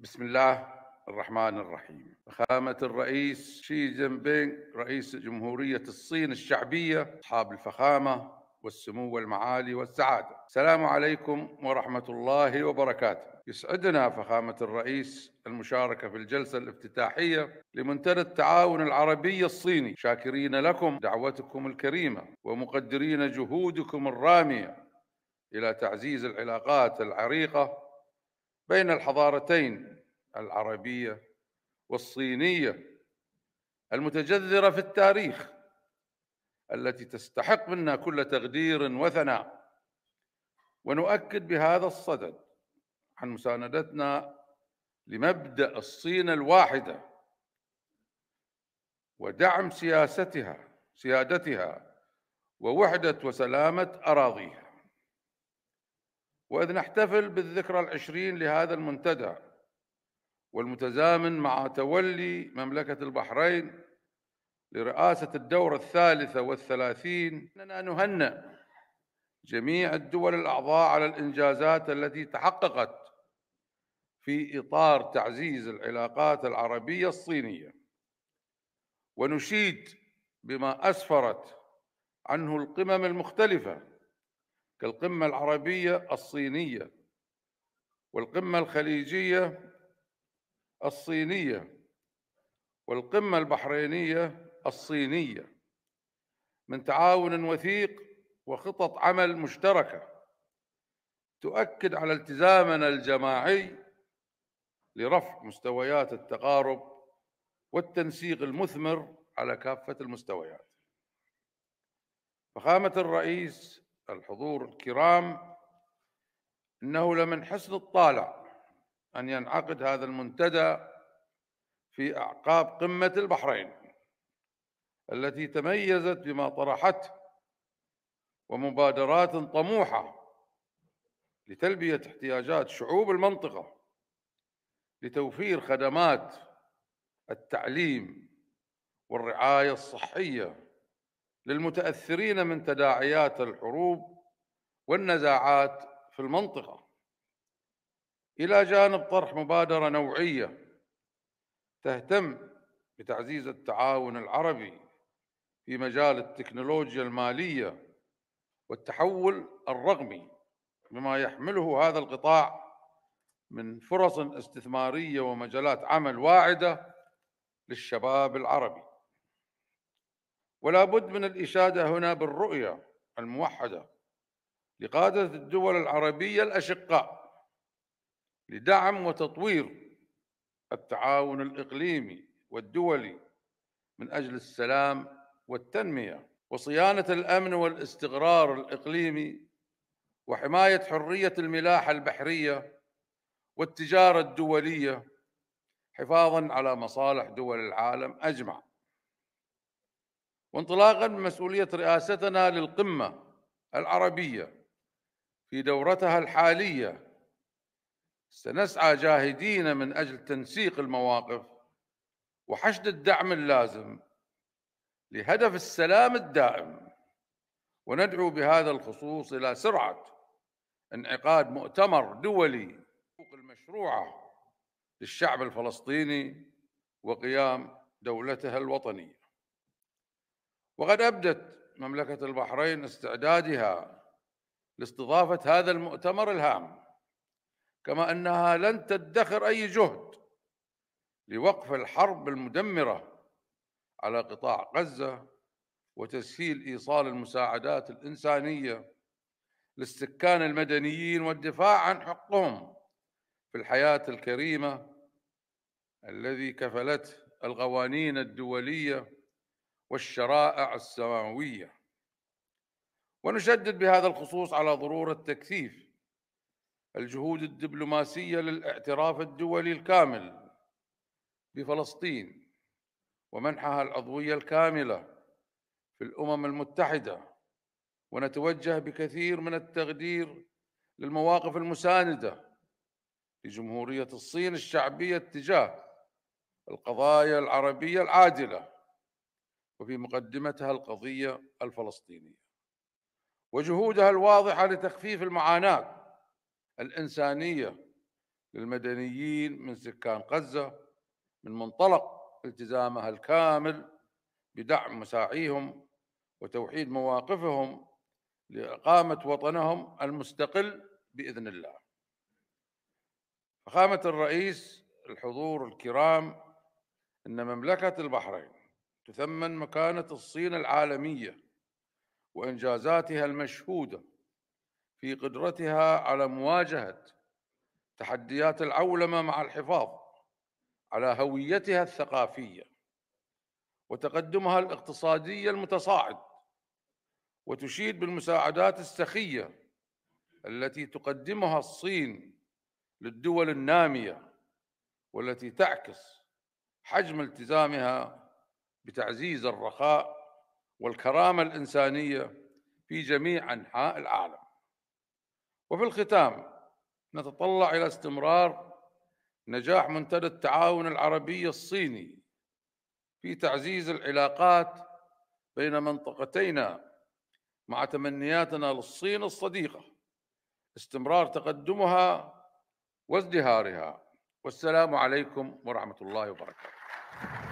بسم الله الرحمن الرحيم فخامة الرئيس شي جين بينغ رئيس جمهورية الصين الشعبية أصحاب الفخامة والسمو والمعالي والسعادة السلام عليكم ورحمة الله وبركاته يسعدنا فخامة الرئيس المشاركة في الجلسة الافتتاحية لمنتدى التعاون العربي الصيني شاكرين لكم دعوتكم الكريمة ومقدرين جهودكم الرامية إلى تعزيز العلاقات العريقة بين الحضارتين العربيه والصينيه المتجذره في التاريخ التي تستحق منا كل تقدير وثناء ونؤكد بهذا الصدد عن مساندتنا لمبدا الصين الواحده ودعم سياستها سيادتها ووحده وسلامه اراضيها وإذ نحتفل بالذكرى العشرين لهذا المنتدى والمتزامن مع تولي مملكة البحرين لرئاسة الدورة الثالثة والثلاثين أننا نهنئ جميع الدول الأعضاء على الإنجازات التي تحققت في إطار تعزيز العلاقات العربية الصينية ونشيد بما أسفرت عنه القمم المختلفة كالقمة العربية الصينية والقمة الخليجية الصينية والقمة البحرينية الصينية من تعاون وثيق وخطط عمل مشتركه تؤكد على التزامنا الجماعي لرفع مستويات التقارب والتنسيق المثمر على كافه المستويات. فخامه الرئيس الحضور الكرام انه لمن حسن الطالع ان ينعقد هذا المنتدى في اعقاب قمه البحرين التي تميزت بما طرحته ومبادرات طموحه لتلبيه احتياجات شعوب المنطقه لتوفير خدمات التعليم والرعايه الصحيه للمتاثرين من تداعيات الحروب والنزاعات في المنطقه الى جانب طرح مبادره نوعيه تهتم بتعزيز التعاون العربي في مجال التكنولوجيا الماليه والتحول الرقمي بما يحمله هذا القطاع من فرص استثماريه ومجالات عمل واعده للشباب العربي ولا بد من الإشادة هنا بالرؤية الموحدة لقادة الدول العربية الأشقاء لدعم وتطوير التعاون الإقليمي والدولي من أجل السلام والتنمية وصيانة الأمن والاستقرار الإقليمي وحماية حرية الملاحة البحرية والتجارة الدولية حفاظا على مصالح دول العالم أجمع وانطلاقا من مسؤولية رئاستنا للقمة العربية في دورتها الحالية سنسعى جاهدين من أجل تنسيق المواقف وحشد الدعم اللازم لهدف السلام الدائم وندعو بهذا الخصوص إلى سرعة انعقاد مؤتمر دولي المشروعة للشعب الفلسطيني وقيام دولتها الوطنية وقد أبدت مملكة البحرين استعدادها لاستضافة هذا المؤتمر الهام كما أنها لن تدخر أي جهد لوقف الحرب المدمرة على قطاع غزة وتسهيل إيصال المساعدات الإنسانية للسكان المدنيين والدفاع عن حقهم في الحياة الكريمة الذي كفلته القوانين الدولية والشرائع السماوية ونشدد بهذا الخصوص على ضرورة تكثيف الجهود الدبلوماسية للاعتراف الدولي الكامل بفلسطين ومنحها العضوية الكاملة في الأمم المتحدة ونتوجه بكثير من التقدير للمواقف المساندة لجمهورية الصين الشعبية اتجاه القضايا العربية العادلة وفي مقدمتها القضية الفلسطينية وجهودها الواضحة لتخفيف المعاناة الإنسانية للمدنيين من سكان غزة من منطلق التزامها الكامل بدعم مساعيهم وتوحيد مواقفهم لإقامة وطنهم المستقل بإذن الله فخامة الرئيس الحضور الكرام أن مملكة البحرين تثمن مكانة الصين العالمية وإنجازاتها المشهودة في قدرتها على مواجهة تحديات العولمة مع الحفاظ على هويتها الثقافية وتقدمها الاقتصادي المتصاعد وتشيد بالمساعدات السخية التي تقدمها الصين للدول النامية والتي تعكس حجم التزامها بتعزيز الرخاء والكرامه الانسانيه في جميع انحاء العالم. وفي الختام نتطلع الى استمرار نجاح منتدى التعاون العربي الصيني في تعزيز العلاقات بين منطقتينا مع تمنياتنا للصين الصديقه استمرار تقدمها وازدهارها والسلام عليكم ورحمه الله وبركاته.